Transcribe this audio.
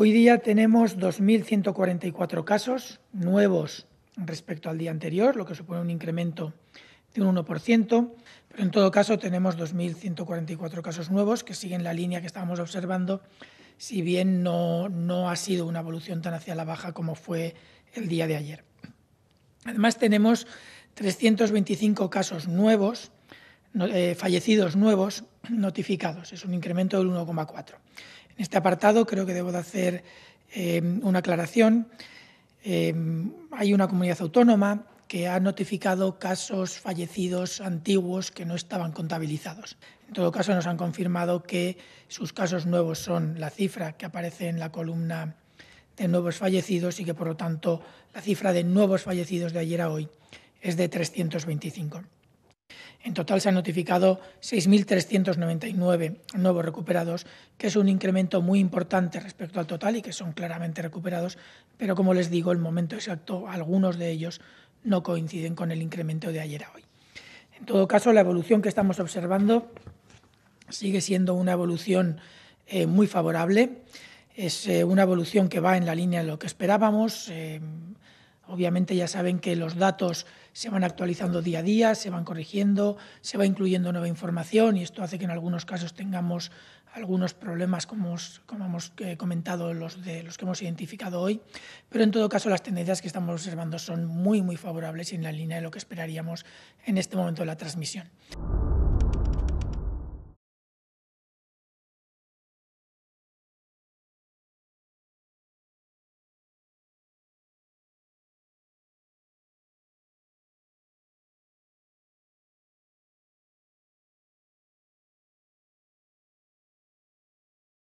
Hoy día tenemos 2.144 casos nuevos respecto al día anterior, lo que supone un incremento de un 1%, pero en todo caso tenemos 2.144 casos nuevos que siguen la línea que estábamos observando, si bien no, ha sido una evolución tan hacia la baja como fue el día de ayer. Además tenemos 325 casos nuevos, eh, fallecidos nuevos notificados, es un incremento del 1,4%. En este apartado creo que debo de hacer em, una aclaración. Em, hay una comunidad autónoma que ha notificado casos fallecidos antiguos que no estaban contabilizados. En todo caso, nos han confirmado que sus casos nuevos son la cifra que aparece en la columna de nuevos fallecidos y que, por lo tanto, la cifra de nuevos fallecidos de ayer a hoy es de 325. En total se han notificado 6.399 nuevos recuperados, que es un incremento muy importante respecto al total y que son claramente recuperados, pero como les digo, el momento exacto, algunos de ellos no coinciden con el incremento de ayer a hoy. En todo caso, la evolución que estamos observando sigue siendo una evolución eh, muy favorable. Es eh, una evolución que va en la línea de lo que esperábamos. Eh, Obviamente ya saben que los datos se van actualizando día a día, se van corrigiendo, se va incluyendo nueva información y esto hace que en algunos casos tengamos algunos problemas como, como hemos eh, comentado los los que hemos identificado hoy, pero en todo caso las tendencias que estamos observando son muy muy favorables y en la línea de lo que esperaríamos en este momento de la transmisión.